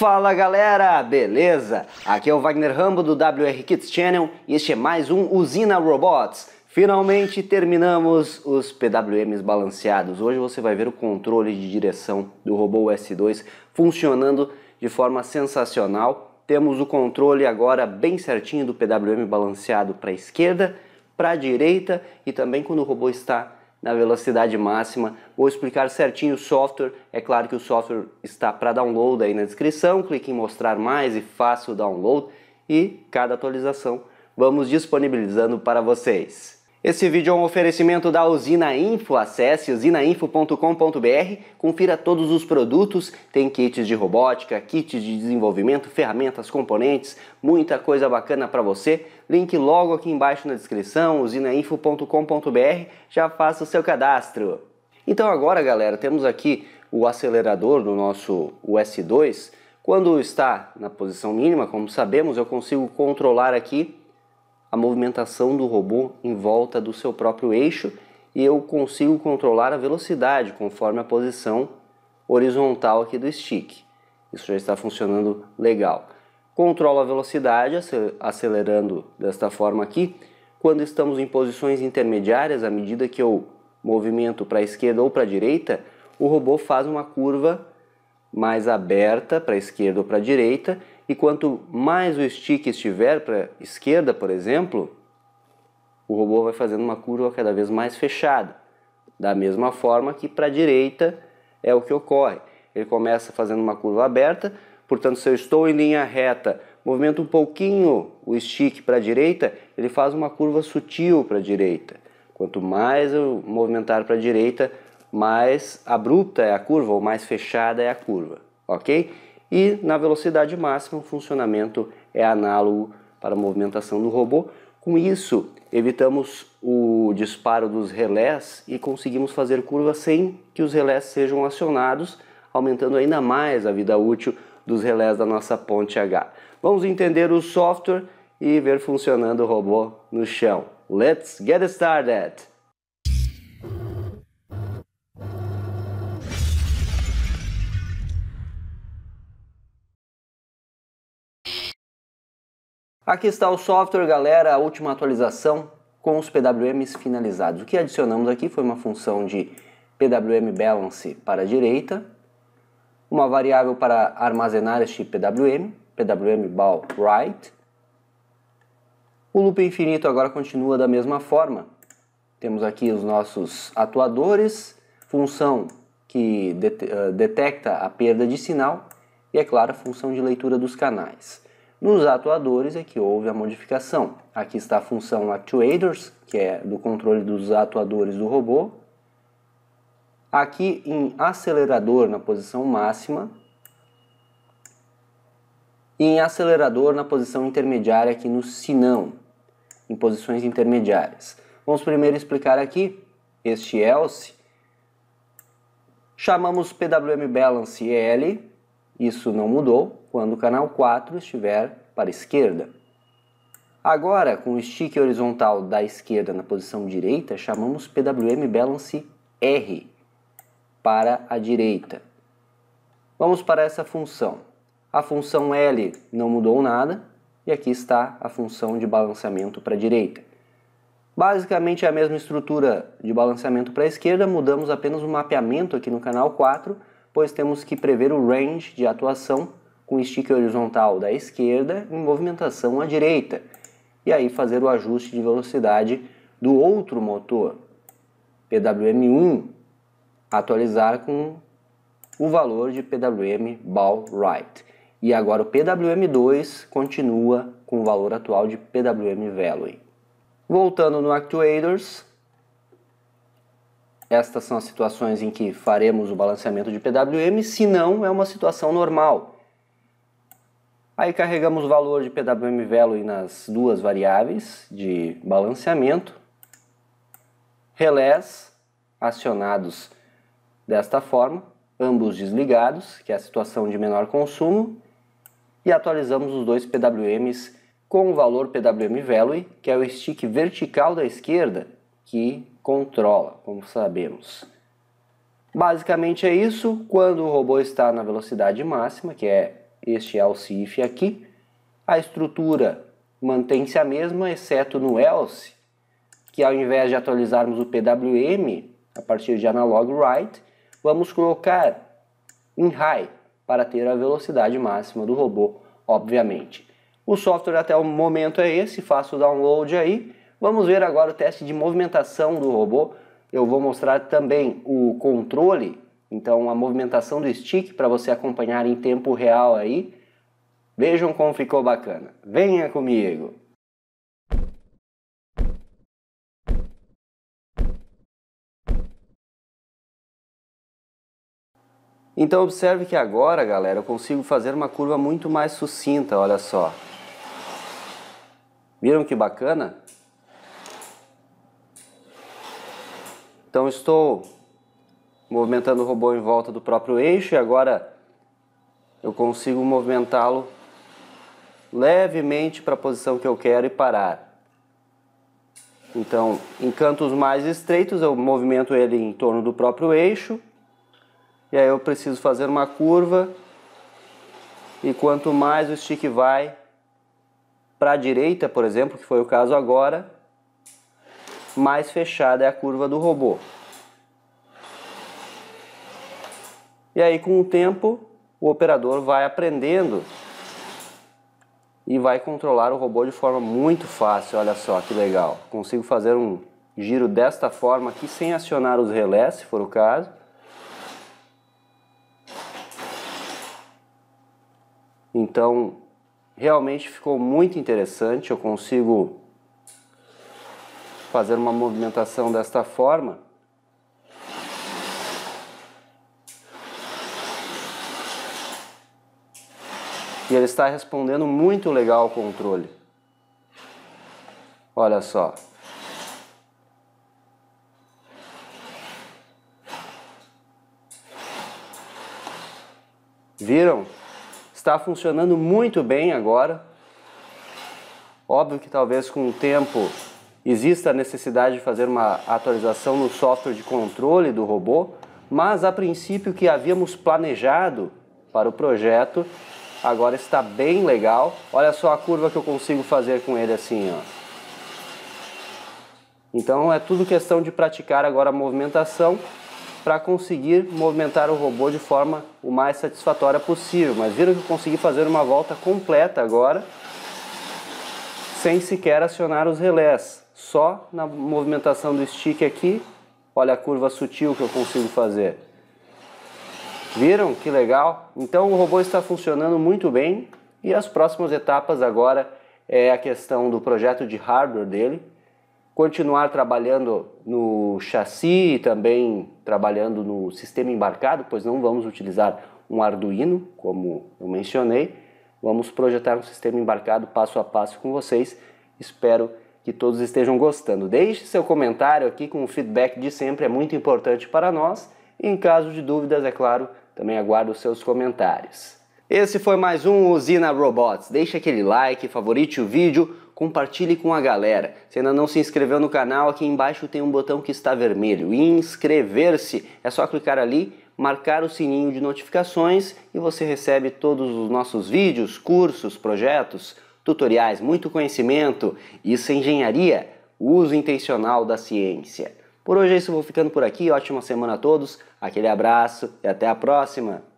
Fala galera, beleza? Aqui é o Wagner Rambo do WR Kids Channel e este é mais um Usina Robots. Finalmente terminamos os PWMs balanceados. Hoje você vai ver o controle de direção do robô S2 funcionando de forma sensacional. Temos o controle agora bem certinho do PWM balanceado para a esquerda, para a direita e também quando o robô está na velocidade máxima. Vou explicar certinho o software. É claro que o software está para download aí na descrição. Clique em mostrar mais e faça o download. E cada atualização vamos disponibilizando para vocês. Esse vídeo é um oferecimento da Usina Info. Acesse usinainfo.com.br, confira todos os produtos. Tem kits de robótica, kits de desenvolvimento, ferramentas, componentes, muita coisa bacana para você. Link logo aqui embaixo na descrição, usinainfo.com.br. Já faça o seu cadastro. Então agora, galera, temos aqui o acelerador do nosso US2. Quando está na posição mínima, como sabemos, eu consigo controlar aqui a movimentação do robô em volta do seu próprio eixo e eu consigo controlar a velocidade conforme a posição horizontal aqui do stick. Isso já está funcionando legal. Controlo a velocidade acelerando desta forma aqui. Quando estamos em posições intermediárias, à medida que eu movimento para a esquerda ou para a direita, o robô faz uma curva mais aberta para a esquerda ou para a direita, e quanto mais o stick estiver para a esquerda, por exemplo, o robô vai fazendo uma curva cada vez mais fechada. Da mesma forma que para a direita é o que ocorre. Ele começa fazendo uma curva aberta, portanto, se eu estou em linha reta, movimento um pouquinho o stick para a direita, ele faz uma curva sutil para a direita. Quanto mais eu movimentar para a direita, mais abrupta é a curva ou mais fechada é a curva, ok? E na velocidade máxima o funcionamento é análogo para a movimentação do robô. Com isso, evitamos o disparo dos relés e conseguimos fazer curva sem que os relés sejam acionados, aumentando ainda mais a vida útil dos relés da nossa ponte H. Vamos entender o software e ver funcionando o robô no chão. Let's get started! Aqui está o software, galera, a última atualização com os PWMs finalizados. O que adicionamos aqui foi uma função de PWM balance para a direita, uma variável para armazenar este PWM, PWM ball right. O loop infinito agora continua da mesma forma. Temos aqui os nossos atuadores, função que eh, detecta a perda de sinal e, é claro, a função de leitura dos canais. Nos atuadores é que houve a modificação. Aqui está a função actuators, que é do controle dos atuadores do robô. Aqui em acelerador na posição máxima. E em acelerador na posição intermediária aqui no sinão, em posições intermediárias. Vamos primeiro explicar aqui este else. Chamamos PWM Balance L. Isso não mudou quando o canal 4 estiver para a esquerda. Agora, com o stick horizontal da esquerda na posição direita, chamamos PWM Balance R para a direita. Vamos para essa função. A função L não mudou nada e aqui está a função de balanceamento para a direita. Basicamente é a mesma estrutura de balanceamento para a esquerda, mudamos apenas o mapeamento aqui no canal 4 pois temos que prever o range de atuação com o stick horizontal da esquerda em movimentação à direita, e aí fazer o ajuste de velocidade do outro motor, PWM1, atualizar com o valor de PWM Ball Right. E agora o PWM2 continua com o valor atual de PWM Value. Voltando no Actuators, estas são as situações em que faremos o balanceamento de PWM, se não é uma situação normal. Aí carregamos o valor de PWM value nas duas variáveis de balanceamento. Relés acionados desta forma, ambos desligados, que é a situação de menor consumo, e atualizamos os dois PWMs com o valor PWM value, que é o stick vertical da esquerda, que controla, como sabemos. Basicamente é isso. Quando o robô está na velocidade máxima, que é este ELSE-IF aqui, a estrutura mantém-se a mesma, exceto no else, que ao invés de atualizarmos o PWM a partir de analog write, vamos colocar em high para ter a velocidade máxima do robô, obviamente. O software até o momento é esse, faça o download aí Vamos ver agora o teste de movimentação do robô. Eu vou mostrar também o controle, então a movimentação do stick para você acompanhar em tempo real aí. Vejam como ficou bacana. Venha comigo! Então observe que agora, galera, eu consigo fazer uma curva muito mais sucinta, olha só. Viram que bacana? Então estou movimentando o robô em volta do próprio eixo e agora eu consigo movimentá-lo levemente para a posição que eu quero e parar. Então, em cantos mais estreitos, eu movimento ele em torno do próprio eixo. E aí eu preciso fazer uma curva. E quanto mais o stick vai para a direita, por exemplo, que foi o caso agora, mais fechada é a curva do robô. E aí, com o tempo, o operador vai aprendendo e vai controlar o robô de forma muito fácil. Olha só que legal. Consigo fazer um giro desta forma aqui sem acionar os relés, se for o caso. Então, realmente ficou muito interessante. Eu consigo fazer uma movimentação desta forma, e ele está respondendo muito legal ao controle. Olha só. Viram? Está funcionando muito bem agora. Óbvio que talvez com o tempo Existe a necessidade de fazer uma atualização no software de controle do robô, mas a princípio que havíamos planejado para o projeto agora está bem legal. Olha só a curva que eu consigo fazer com ele assim, ó. Então é tudo questão de praticar agora a movimentação para conseguir movimentar o robô de forma o mais satisfatória possível. Mas viram que eu consegui fazer uma volta completa agora sem sequer acionar os relés só na movimentação do stick aqui. Olha a curva sutil que eu consigo fazer. Viram? Que legal! Então o robô está funcionando muito bem e as próximas etapas agora é a questão do projeto de hardware dele, continuar trabalhando no chassi e também trabalhando no sistema embarcado, pois não vamos utilizar um Arduino, como eu mencionei. Vamos projetar um sistema embarcado passo a passo com vocês. Espero que que todos estejam gostando. Deixe seu comentário aqui com o feedback de sempre, é muito importante para nós. E em caso de dúvidas, é claro, também aguardo os seus comentários. Esse foi mais um Usina Robots. Deixe aquele like, favorite o vídeo, compartilhe com a galera. Se ainda não se inscreveu no canal, aqui embaixo tem um botão que está vermelho, inscrever-se. É só clicar ali, marcar o sininho de notificações e você recebe todos os nossos vídeos, cursos, projetos, tutoriais, muito conhecimento. Isso é engenharia, uso intencional da ciência. Por hoje é isso, vou ficando por aqui. Ótima semana a todos, aquele abraço e até a próxima!